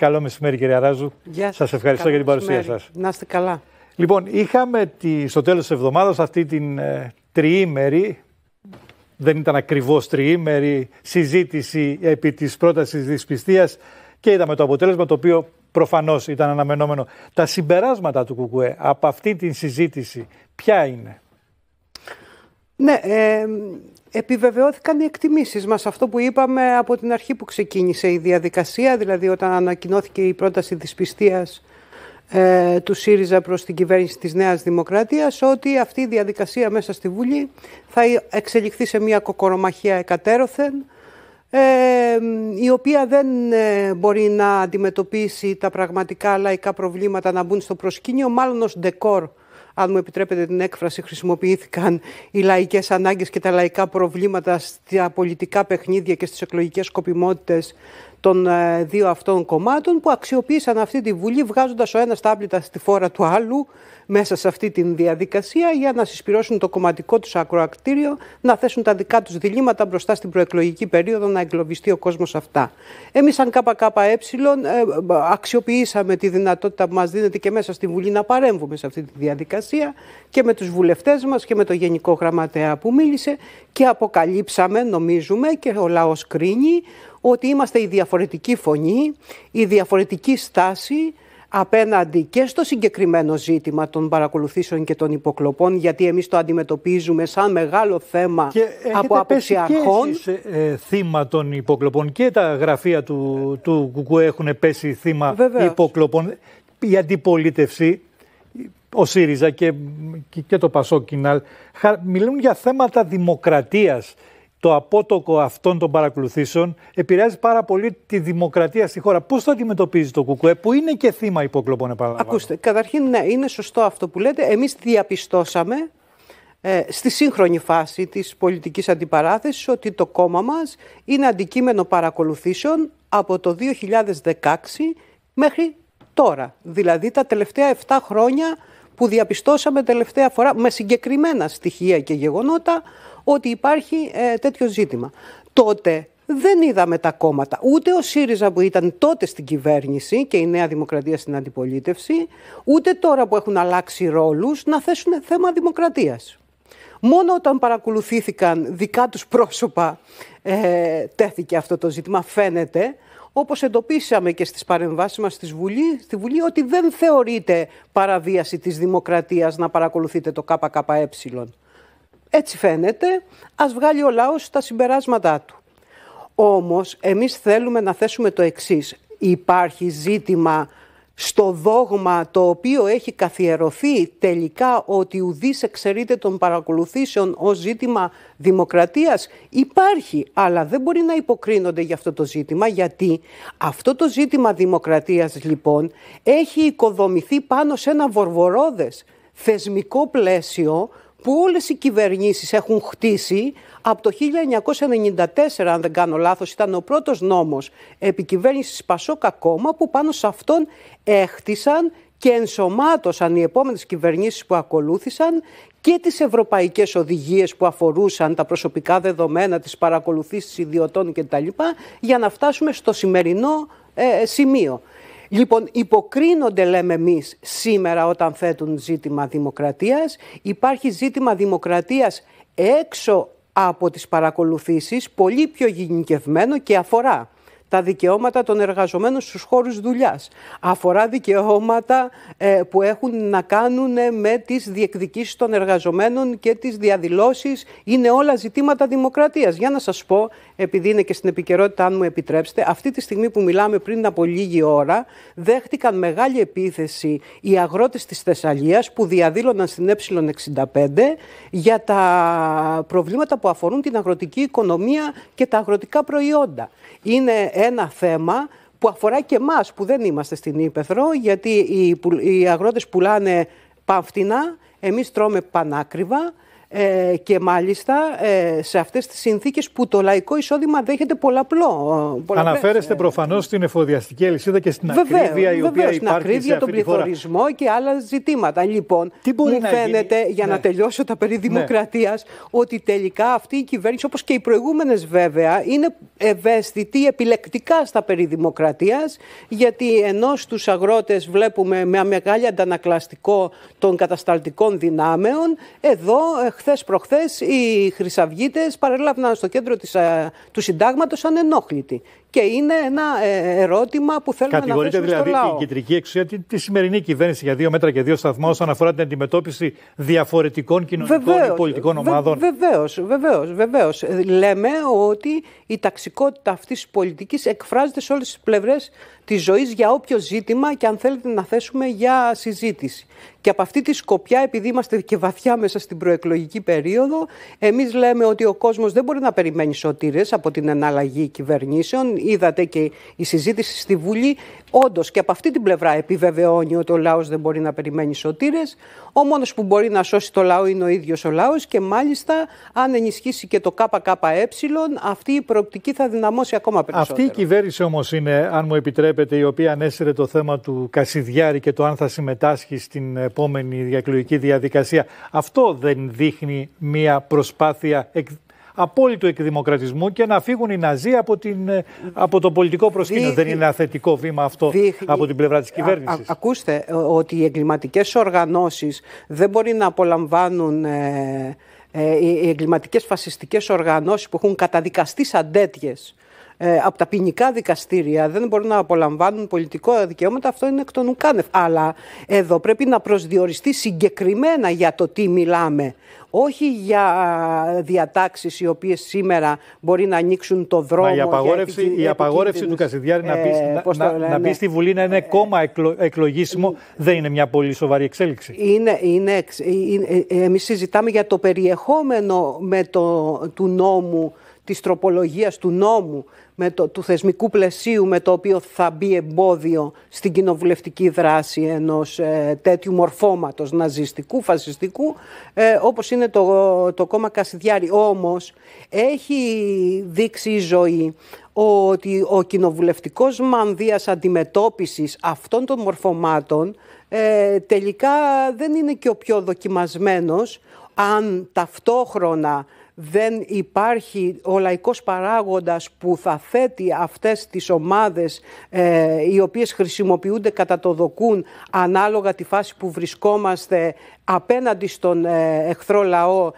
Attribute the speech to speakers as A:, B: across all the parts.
A: Καλό μεσημέρι, κύριε Αράζου. Γεια σας. ευχαριστώ για την παρουσία σας. Να είστε καλά. Λοιπόν, είχαμε τη, στο τέλος της εβδομάδας αυτή την ε, τριήμερη, δεν ήταν ακριβώς τριήμερη, συζήτηση επί της πρότασης δυσπιστίας και είδαμε το αποτέλεσμα το οποίο προφανώς ήταν αναμενόμενο. Τα συμπεράσματα του κουκουέ. από αυτή την συζήτηση ποια είναι.
B: Ναι, ε, επιβεβαιώθηκαν οι εκτιμήσεις μας. Αυτό που είπαμε από την αρχή που ξεκίνησε η διαδικασία, δηλαδή όταν ανακοινώθηκε η πρόταση δυσπιστίας ε, του ΣΥΡΙΖΑ προς την κυβέρνηση της Νέας Δημοκρατίας, ότι αυτή η διαδικασία μέσα στη Βουλή θα εξελιχθεί σε μια κοκορομαχία εκατέρωθεν, ε, η οποία δεν ε, μπορεί να αντιμετωπίσει τα πραγματικά λαϊκά προβλήματα να μπουν στο προσκήνιο, μάλλον ως ντεκόρ αν μου επιτρέπετε την έκφραση, χρησιμοποιήθηκαν οι λαϊκές ανάγκες και τα λαϊκά προβλήματα στα πολιτικά παιχνίδια και στις εκλογικές σκοπιμότητες των ε, δύο αυτών κομμάτων που αξιοποίησαν αυτή τη Βουλή βγάζοντας ο ένας τάμπλητα στη φόρα του άλλου μέσα σε αυτή τη διαδικασία για να συσπυρώσουν το κομματικό τους ακροακτήριο, να θέσουν τα δικά τους διλήμματα μπροστά στην προεκλογική περίοδο, να εγκλωβιστεί ο κόσμος αυτά. Εμείς σαν ΚΚΕ ε, αξιοποιήσαμε τη δυνατότητα που μας δίνεται και μέσα στη Βουλή να παρέμβουμε σε αυτή τη διαδικασία και με τους βουλευτές μας και με το Γενικό Γραμματέα που μίλησε και αποκαλύψαμε, νομίζουμε και ο λαός κρίνει, ότι είμαστε η διαφορετική φωνή, η διαφορετική στάση απέναντι και στο συγκεκριμένο ζήτημα των παρακολουθήσεων και των υποκλοπών, γιατί εμείς το αντιμετωπίζουμε σαν μεγάλο θέμα από άποψη αρχών. Και
A: ε, ε, θύμα των υποκλοπών και τα γραφεία του, του έχουν πέσει θύμα υποκλοπών. Η αντιπολίτευση, ο ΣΥΡΙΖΑ και, και το Πασόκιναλ, μιλούν για θέματα δημοκρατίας το απότοκο αυτών των παρακολουθήσεων επηρεάζει πάρα πολύ τη δημοκρατία στη χώρα. Πώς το αντιμετωπίζεις το ΚΚΕ, που είναι και θύμα υποκλοπών, επαναλαμβάνω.
B: Ακούστε, καταρχήν ναι, είναι σωστό αυτό που λέτε. Εμείς διαπιστώσαμε ε, στη σύγχρονη φάση της πολιτικής αντιπαράθεσης ότι το κόμμα μας είναι αντικείμενο παρακολουθήσεων από το 2016 μέχρι τώρα. Δηλαδή τα τελευταία 7 χρόνια που διαπιστώσαμε τελευταία φορά με συγκεκριμένα στοιχεία και γεγονότα ότι υπάρχει ε, τέτοιο ζήτημα. Τότε δεν είδαμε τα κόμματα, ούτε ο ΣΥΡΙΖΑ που ήταν τότε στην κυβέρνηση και η Νέα Δημοκρατία στην αντιπολίτευση, ούτε τώρα που έχουν αλλάξει ρόλους να θέσουν θέμα δημοκρατίας. Μόνο όταν παρακολουθήθηκαν δικά τους πρόσωπα ε, τέθηκε αυτό το ζήτημα. Φαίνεται Όπως εντοπίσαμε και στις παρεμβάσεις μας στη Βουλή, στη Βουλή, ότι δεν θεωρείται παραβίαση της δημοκρατίας να παρακολουθείτε το ΚΚΕ. Έτσι φαίνεται, ας βγάλει ο λαός τα συμπεράσματά του. Όμως, εμείς θέλουμε να θέσουμε το εξής. Υπάρχει ζήτημα στο δόγμα το οποίο έχει καθιερωθεί τελικά ότι ουδής εξαιρείται των παρακολουθήσεων ως ζήτημα δημοκρατίας υπάρχει, αλλά δεν μπορεί να υποκρίνονται για αυτό το ζήτημα γιατί αυτό το ζήτημα δημοκρατίας λοιπόν έχει οικοδομηθεί πάνω σε ένα βορβορόδες θεσμικό πλαίσιο που όλες οι κυβερνήσεις έχουν χτίσει από το 1994, αν δεν κάνω λάθος, ήταν ο πρώτος νόμος επικυβέρνησης Πασόκα κόμμα που πάνω σε αυτόν έχτισαν και ενσωμάτωσαν οι επόμενες κυβερνήσεις που ακολούθησαν και τις ευρωπαϊκές οδηγίες που αφορούσαν τα προσωπικά δεδομένα, τις παρακολουθήσεις ιδιωτών κτλ. για να φτάσουμε στο σημερινό ε, σημείο. Λοιπόν, υποκρίνονται, λέμε εμείς, σήμερα όταν θέτουν ζήτημα δημοκρατίας. Υπάρχει ζήτημα δημοκρατίας έξω από τις παρακολουθήσεις, πολύ πιο γενικευμένο και αφορά τα δικαιώματα των εργαζομένων στους χώρους δουλειάς. Αφορά δικαιώματα ε, που έχουν να κάνουν ε, με τις διεκδικήσεις των εργαζομένων και τις διαδηλώσεις. Είναι όλα ζητήματα δημοκρατίας. Για να σας πω, επειδή είναι και στην επικαιρότητα, αν μου επιτρέψετε, αυτή τη στιγμή που μιλάμε πριν από λίγη ώρα, δέχτηκαν μεγάλη επίθεση οι αγρότες της Θεσσαλίας που διαδήλωναν στην ε65 για τα προβλήματα που αφορούν την αγροτική οικονομία και τα αγροτικά προϊόντα. Είναι ε, ένα θέμα που αφορά και εμάς που δεν είμαστε στην Ήπεθρο, γιατί οι, οι αγρότες πουλάνε παύτινα, εμείς τρώμε πανάκριβα ε, και μάλιστα ε, σε αυτές τις συνθήκες που το λαϊκό εισόδημα δέχεται πολλαπλό. Αναφέρεστε
A: ε, προφανώς στην εφοδιαστική αλυσίδα και στην βεβαίως, ακρίβεια η οποία υπάρχει στην ακρίβεια, τον πληθωρισμό
B: και άλλα ζητήματα. Λοιπόν, Τι μου φαίνεται, για να ναι. τελειώσω τα περί ναι. δημοκρατίας, ότι τελικά αυτή η κυβέρνηση, όπως και οι προηγούμενες βέβαια, είναι ευαίσθητη επιλεκτικά στα περί δημοκρατίας, γιατί ενώ στους αγρότες βλέπουμε με μεγάλη αντανακλαστικό των κατασταλτικών δυνάμεων, εδώ ε, χθες προχθές οι χρυσαυγίτες παρέλαβαν στο κέντρο ε, του συντάγματος ανενόχλητοι και είναι ένα ε, ερώτημα που θέλουμε να θέσουμε δηλαδή στο λαό. την
A: κεντρική εξουσία τη, τη σημερινή κυβέρνηση για δύο μέτρα και δύο σταθμά όσον αφορά την αντιμετώπιση διαφορετικών κοινωνικών βεβαίως, ή πολιτικών ομάδων.
B: Βεβαίως, βεβαίως, η ταξικότητα αυτής της πολιτικής εκφράζεται σε όλες τις πλευρές της ζωής για όποιο ζήτημα και αν θέλετε να θέσουμε για συζήτηση. Και από αυτή τη σκοπιά, επειδή είμαστε και βαθιά μέσα στην προεκλογική περίοδο, εμείς λέμε ότι ο κόσμος δεν μπορεί να περιμένει σωτήρες από την εναλλαγή κυβερνήσεων είδατε και η συζήτηση στη Βουλή, όντως και από αυτή την πλευρά επιβεβαιώνει ότι ο λαός δεν μπορεί να περιμένει σωτήρες. Ο μόνος που μπορεί να σώσει το λαό είναι ο ίδιος ο λαός και μάλιστα αν ενισχύσει και το ΚΚΕ, αυτή η προοπτική θα δυναμώσει ακόμα περισσότερο. Αυτή
A: η κυβέρνηση όμως είναι, αν μου επιτρέπετε, η οποία ανέσυρε το θέμα του Κασιδιάρη και το αν θα συμμετάσχει στην επόμενη διακλογική διαδικασία. Αυτό δεν δείχνει μία προσπάθεια απόλυτου εκδημοκρατισμού και να φύγουν οι Ναζί από, την, ε, από το πολιτικό προσκήνιο. Δεν είναι ένα θετικό βήμα αυτό από την πλευρά
B: της κυβέρνηση. Ακούστε ε, ότι οι εγκληματικές οργανώσεις δεν μπορεί να απολαμβάνουν. Ε, οι εγκληματικές φασιστικές οργανώσεις που έχουν καταδικαστεί σαν τέτοιες ε, από τα ποινικά δικαστήρια δεν μπορούν να απολαμβάνουν πολιτικό δικαιώματα, αυτό είναι εκ των ουκάνευ. Αλλά εδώ πρέπει να προσδιοριστεί συγκεκριμένα για το τι μιλάμε. Όχι για διατάξεις οι οποίες σήμερα μπορεί να ανοίξουν το δρόμο. Μα η απαγόρευση, η απαγόρευση του Κασιδιάρη να, πεις, ε, να, στη Βουλή
A: να είναι ε, κόμμα εκλογήσιμο δεν είναι μια πολύ σοβαρή εξέλιξη.
B: Είναι, είναι, ε, εμείς συζητάμε για το περιεχόμενο με το, του νόμου, της τροπολογίας του νόμου με το, του θεσμικού πλαισίου με το οποίο θα μπει εμπόδιο στην κοινοβουλευτική δράση ενός ε, τέτοιου μορφώματος ναζιστικού, φασιστικού, ε, όπως είναι το, το κόμμα Κασιδιάρη. Όμως έχει δείξει η ζωή ότι ο κοινοβουλευτικός μανδύας αντιμετώπισης αυτών των μορφωμάτων ε, τελικά δεν είναι και ο πιο δοκιμασμένος αν ταυτόχρονα δεν υπάρχει ο λαϊκός παράγοντας που θα θέτει αυτές τις ομάδες ε, οι οποίες χρησιμοποιούνται κατά το δοκούν ανάλογα τη φάση που βρισκόμαστε απέναντι στον ε, εχθρό λαό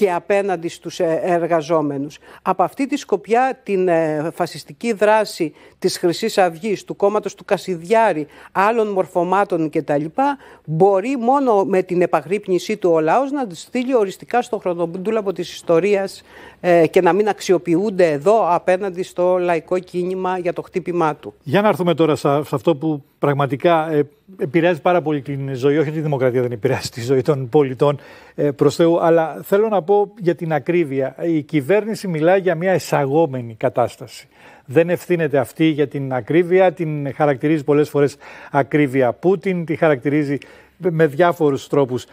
B: και απέναντι στους ε, εργαζόμενους. Από αυτή τη σκοπιά την ε, φασιστική δράση της χρυσής αυγής, του κόμματος του Κασιδιάρη, άλλων μορφωμάτων κτλ. μπορεί μόνο με την επαγρύπνησή του ο λαός να στείλει οριστικά στο χρονοτούλαπο της ιστορίας ε, και να μην αξιοποιούνται εδώ απέναντι στο λαϊκό κίνημα για το χτύπημά του.
A: Για να έρθουμε τώρα σε αυτό που πραγματικά επηρεάζει πάρα πολύ την ζωή, όχι ότι η δημοκρατία δεν επηρεάζει τη ζωή των πολιτών ε, Θεού, αλλά θέλω να πω για την ακρίβεια. Η κυβέρνηση μιλάει για μια εισαγόμενη κατάσταση. Δεν ευθύνεται αυτή για την ακρίβεια, την χαρακτηρίζει πολλές φορές ακρίβεια Πούτιν, τη χαρακτηρίζει με διάφορους τρόπους.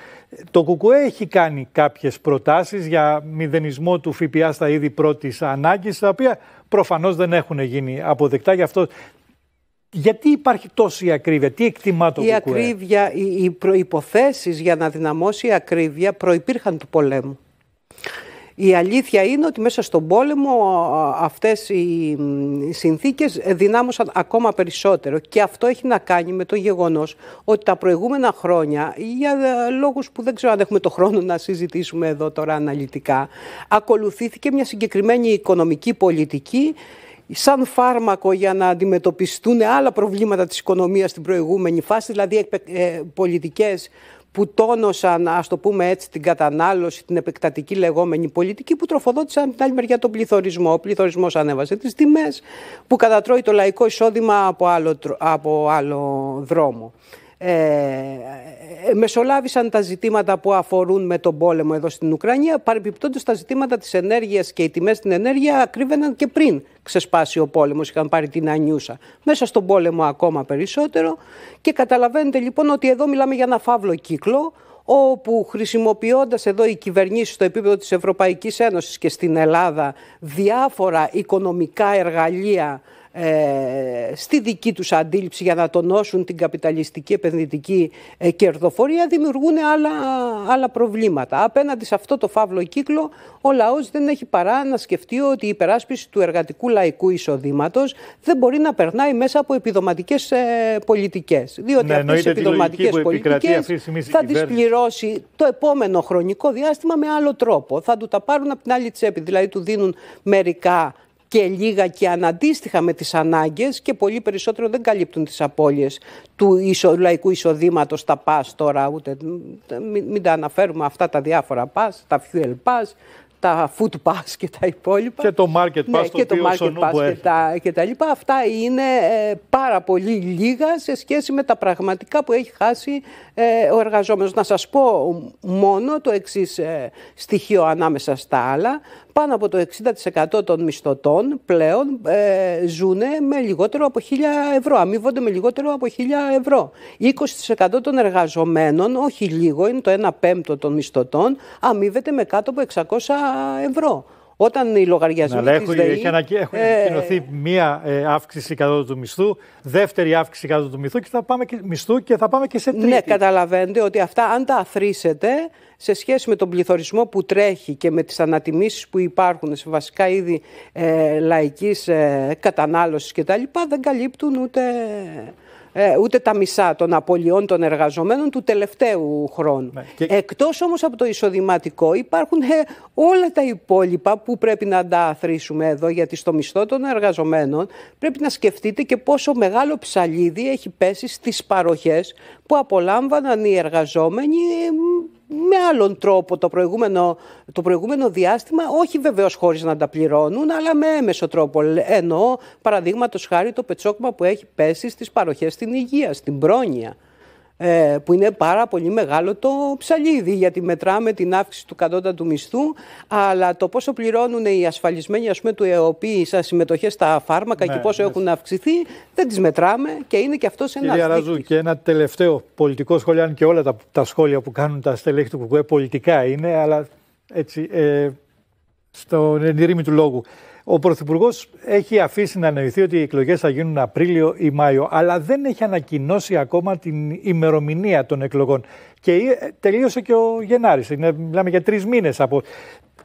A: Το ΚΚΕ έχει κάνει κάποιες προτάσεις για μηδενισμό του ΦΠΑ στα είδη πρώτης ανάγκης, τα οποία προφανώς δεν έχουν γίνει αποδεκτά. Γι' αυτό γιατί υπάρχει τόση ακρίβεια, τι εκτιμά το η Ακρίβεια,
B: οι, προποθέσει προϋποθέσεις για να δυναμώσει η ακρίβεια προϋπήρχαν του πολέμου. Η αλήθεια είναι ότι μέσα στον πόλεμο αυτές οι συνθήκες δυνάμωσαν ακόμα περισσότερο και αυτό έχει να κάνει με το γεγονός ότι τα προηγούμενα χρόνια, για ε, λόγους που δεν ξέρω αν έχουμε το χρόνο να συζητήσουμε εδώ τώρα αναλυτικά, ακολουθήθηκε μια συγκεκριμένη οικονομική πολιτική σαν φάρμακο για να αντιμετωπιστούν άλλα προβλήματα της οικονομίας στην προηγούμενη φάση, δηλαδή ε, πολιτικές που τόνωσαν, ας το πούμε έτσι, την κατανάλωση, την επεκτατική λεγόμενη πολιτική, που τροφοδότησαν την άλλη μεριά τον πληθωρισμό. Ο πληθωρισμός ανέβασε τις τιμές, που κατατρώει το λαϊκό εισόδημα από άλλο, από άλλο δρόμο. Ε, ε, μεσολάβησαν τα ζητήματα που αφορούν με τον πόλεμο εδώ στην Ουκρανία. Παρεμπιπτόντως, τα ζητήματα της ενέργειας και οι τιμές στην ενέργεια κρύβαιναν και πριν ξεσπάσει ο πόλεμος. Είχαν πάρει την Ανιούσα μέσα στον πόλεμο ακόμα περισσότερο. Και καταλαβαίνετε λοιπόν ότι εδώ μιλάμε για ένα φαύλο κύκλο όπου χρησιμοποιώντας εδώ οι κυβερνήσεις στο επίπεδο της Ευρωπαϊκής Ένωσης και στην Ελλάδα διάφορα οικονομικά εργαλεία ε, στη δική τους αντίληψη για να τονώσουν την καπιταλιστική επενδυτική ε, κερδοφορία δημιουργούν άλλα, άλλα προβλήματα. Απέναντι σε αυτό το φαύλο κύκλο ο λαός δεν έχει παρά να σκεφτεί ότι η υπεράσπιση του εργατικού λαϊκού εισοδήματος δεν μπορεί να περνάει μέσα από επιδοματικές ε, πολιτικές. Διότι ναι, αυτές οι επιδοματικές πολιτικές θα τις πληρώσει το επόμενο χρονικό διάστημα με άλλο τρόπο. Θα του τα πάρουν από την άλλη τσέπη, δηλαδή του δίνουν μερικά και λίγα και αναντίστοιχα με τις ανάγκες και πολύ περισσότερο δεν καλύπτουν τις απώλειες του ισο, λαϊκού εισοδήματος τα πας τώρα ούτε μην, τα αναφέρουμε αυτά τα διάφορα πας, τα fuel πάς τα food pass και τα υπόλοιπα. Και το market ναι, pass, ναι, το και και τα, και λοιπά. Αυτά είναι ε, πάρα πολύ λίγα σε σχέση με τα πραγματικά που έχει χάσει ε, ο εργαζόμενος. Να σας πω μόνο το εξής ε, στοιχείο ανάμεσα στα άλλα. Πάνω από το 60% των μισθωτών πλέον ε, ζουν με λιγότερο από 1.000 ευρώ, αμείβονται με λιγότερο από 1.000 ευρώ. 20% των εργαζομένων, όχι λίγο, είναι το 1 πέμπτο των μισθωτών, αμείβεται με κάτω από 600 ευρώ. Όταν οι λογαριασμοί Αλλά έχουν, ΔΕΗ, ε...
A: μία ε, αύξηση κατά του μισθού, δεύτερη αύξηση κατά του
B: μισθού και θα πάμε και, μισθού και θα πάμε και σε ναι, τρίτη. Ναι, καταλαβαίνετε ότι αυτά αν τα αθροίσετε σε σχέση με τον πληθωρισμό που τρέχει και με τις ανατιμήσεις που υπάρχουν σε βασικά είδη ε, λαϊκής ε, κατανάλωσης κτλ. δεν καλύπτουν ούτε... Ε, ούτε τα μισά των απολειών των εργαζομένων του τελευταίου χρόνου. Ναι, Εκτός όμως από το εισοδηματικό υπάρχουν ε, όλα τα υπόλοιπα που πρέπει να τα εδώ γιατί στο μισθό των εργαζομένων πρέπει να σκεφτείτε και πόσο μεγάλο ψαλίδι έχει πέσει στις παροχές που απολάμβαναν οι εργαζόμενοι με άλλον τρόπο το προηγούμενο, το προηγούμενο διάστημα, όχι βεβαίως χωρίς να τα πληρώνουν, αλλά με έμεσο τρόπο. Ενώ, παραδείγματος χάρη, το πετσόκμα που έχει πέσει στις παροχές στην υγεία, στην πρόνοια ε, που είναι πάρα πολύ μεγάλο το ψαλίδι γιατί μετράμε την αύξηση του κατώτατου μισθού αλλά το πόσο πληρώνουν οι ασφαλισμένοι ας πούμε του ΕΟΠΗ σαν συμμετοχές στα φάρμακα και ναι, πόσο ναι. έχουν αυξηθεί δεν τις μετράμε και είναι και σε ένα Κυρία Ραζού
A: και ένα τελευταίο πολιτικό σχόλιο αν και όλα τα, τα σχόλια που κάνουν τα στελέχη του ΚΚΕ πολιτικά είναι αλλά έτσι ε, στον ενηρήμη του λόγου ο Πρωθυπουργός έχει αφήσει να νοηθεί ότι οι εκλογές θα γίνουν Απρίλιο ή Μάιο, αλλά δεν έχει ανακοινώσει ακόμα την ημερομηνία των εκλογών. Και ε, τελείωσε και ο Γενάρης. Μιλάμε για τρεις μήνες από.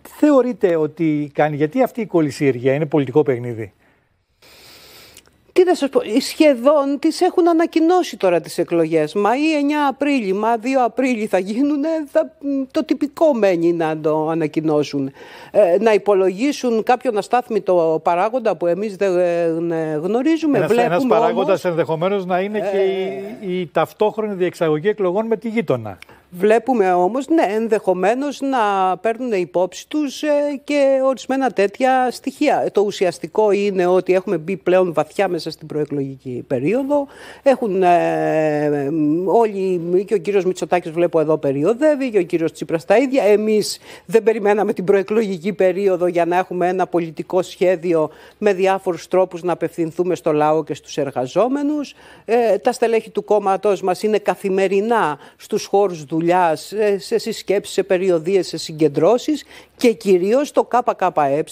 A: Θεωρείτε ότι κάνει, γιατί αυτή η κολυσιεργία είναι πολιτικό παιχνίδι
B: τι να σας πω, σχεδόν τις έχουν ανακοινώσει τώρα τις εκλογές. Μα ή 9 Απρίλη, μα 2 Απρίλη θα γίνουν, θα, το τυπικό μένει να το ανακοινώσουν. Ε, να υπολογίσουν κάποιον αστάθμητο παράγοντα που εμείς δεν ε, γνωρίζουμε. Ένας, Βλέπουμε ένας παράγοντας
A: ενδεχομένως να είναι και ε, η, η ταυτόχρονη διεξαγωγή εκλογών με τη γείτονα.
B: Βλέπουμε όμως, ναι, ενδεχομένως να παίρνουν υπόψη τους ε, και ορισμένα τέτοια στοιχεία. Ε, το ουσιαστικό είναι ότι έχουμε μπει πλέον βαθιά μέσα στην προεκλογική περίοδο. Έχουν ε, όλοι, και ο κύριος Μητσοτάκης βλέπω εδώ περιοδεύει, και ο κύριος Τσίπρας τα ίδια. Εμείς δεν περιμέναμε την προεκλογική περίοδο για να έχουμε ένα πολιτικό σχέδιο με διάφορους τρόπους να απευθυνθούμε στο λαό και στους εργαζόμενους. τα στελέχη του κόμματός μας είναι καθημερινά στους χώρους δουλειάς σε, σε συσκέψεις, σε περιοδίες, σε συγκεντρώσεις και κυρίως το ΚΚΕ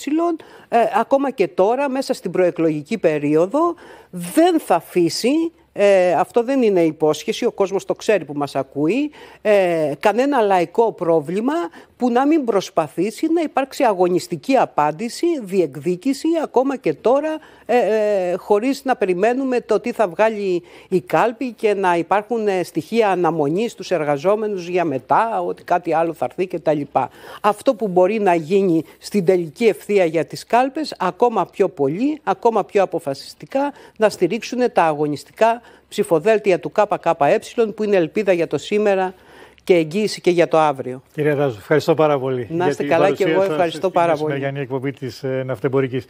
B: ε, ακόμα και τώρα μέσα στην προεκλογική περίοδο δεν θα αφήσει ε, αυτό δεν είναι υπόσχεση, ο κόσμος το ξέρει που μας ακούει. Ε, κανένα λαϊκό πρόβλημα που να μην προσπαθήσει να υπάρξει αγωνιστική απάντηση, διεκδίκηση, ακόμα και τώρα, ε, ε χωρίς να περιμένουμε το τι θα βγάλει η κάλπη και να υπάρχουν ε, στοιχεία αναμονής στους εργαζόμενους για μετά, ότι κάτι άλλο θα έρθει κτλ. Αυτό που μπορεί να γίνει στην τελική ευθεία για τις κάλπες, ακόμα πιο πολύ, ακόμα πιο αποφασιστικά, να στηρίξουν τα αγωνιστικά ψηφοδέλτια του ΚΚΕ που είναι ελπίδα για το σήμερα και εγγύηση και για το αύριο.
A: Κύριε Δάζου, ευχαριστώ πάρα πολύ. Να είστε καλά και εγώ ευχαριστώ πάρα πολύ. την εκπομπή της ε, Ναυτεμπορικής.